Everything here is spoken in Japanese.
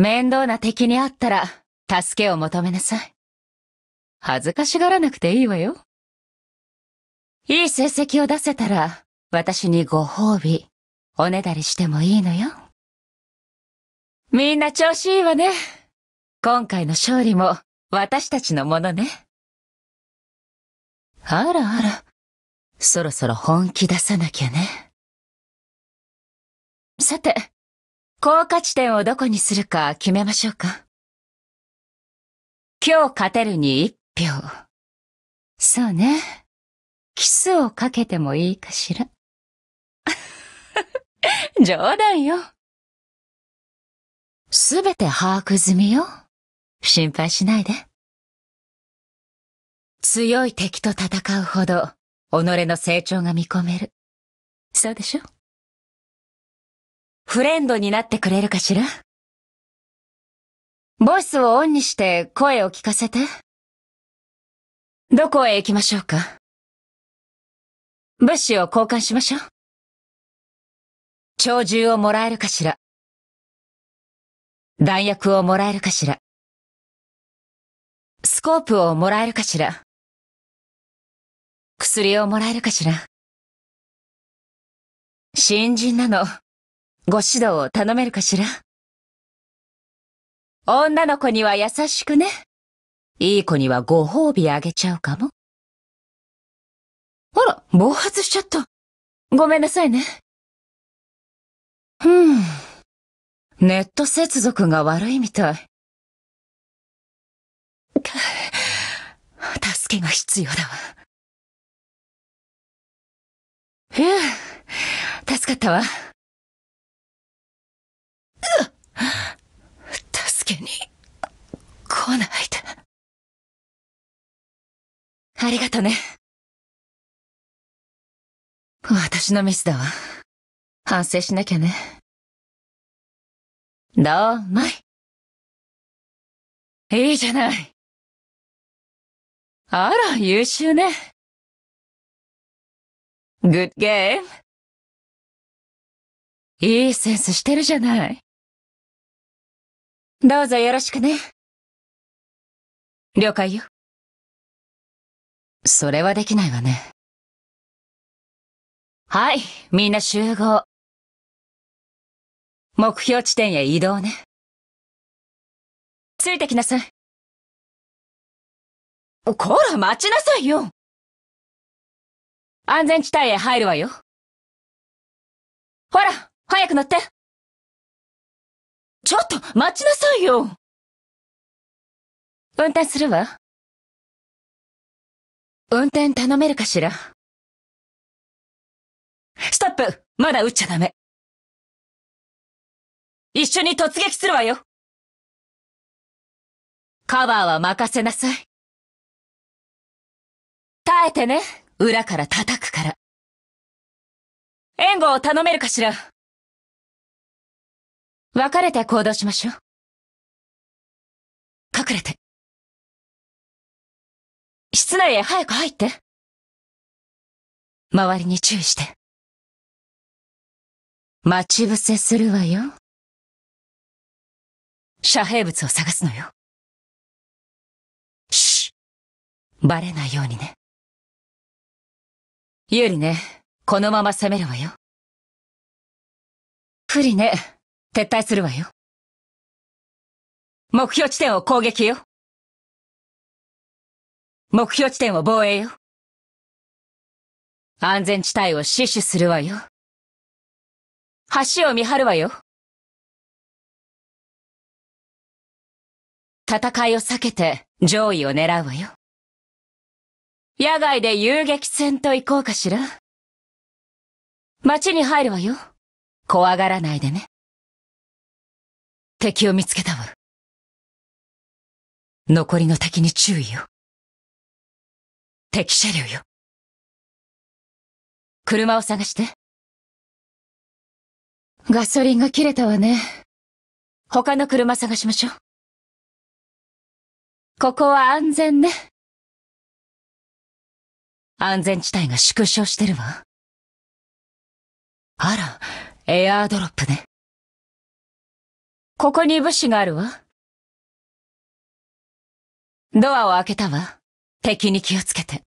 面倒な敵にあったら、助けを求めなさい。恥ずかしがらなくていいわよ。いい成績を出せたら、私にご褒美、おねだりしてもいいのよ。みんな調子いいわね。今回の勝利も、私たちのものね。あらあら、そろそろ本気出さなきゃね。さて、高価値点をどこにするか決めましょうか。今日勝てるに一票。そうね。キスをかけてもいいかしら。冗談よ。すべて把握済みよ。心配しないで。強い敵と戦うほど、己の成長が見込める。そうでしょフレンドになってくれるかしらボイスをオンにして声を聞かせて。どこへ行きましょうか物資を交換しましょう。鳥獣をもらえるかしら弾薬をもらえるかしらスコープをもらえるかしら薬をもらえるかしら新人なの。ご指導を頼めるかしら女の子には優しくね。いい子にはご褒美あげちゃうかも。あら、暴発しちゃった。ごめんなさいね。ふん。ネット接続が悪いみたい。助けが必要だわ。ふぅ、助かったわ。けに来ないで。ありがとね。私のミスだわ。反省しなきゃね。どうまい。いいじゃない。あら、優秀ね。Good game. いいセンスしてるじゃない。どうぞよろしくね。了解よ。それはできないわね。はい、みんな集合。目標地点へ移動ね。ついてきなさい。こら、待ちなさいよ安全地帯へ入るわよ。ほら、早く乗ってちょっと待ちなさいよ運転するわ。運転頼めるかしらストップまだ撃っちゃダメ一緒に突撃するわよカバーは任せなさい。耐えてね。裏から叩くから。援護を頼めるかしら別れて行動しましょう。隠れて。室内へ早く入って。周りに注意して。待ち伏せするわよ。遮蔽物を探すのよ。しュバレないようにね。有りね、このまま攻めるわよ。不利ね。撤退するわよ。目標地点を攻撃よ。目標地点を防衛よ。安全地帯を死守するわよ。橋を見張るわよ。戦いを避けて上位を狙うわよ。野外で遊撃戦と行こうかしら。街に入るわよ。怖がらないでね。敵を見つけたわ。残りの敵に注意よ。敵車両よ。車を探して。ガソリンが切れたわね。他の車探しましょう。ここは安全ね。安全地帯が縮小してるわ。あら、エアードロップね。ここに物資があるわ。ドアを開けたわ。敵に気をつけて。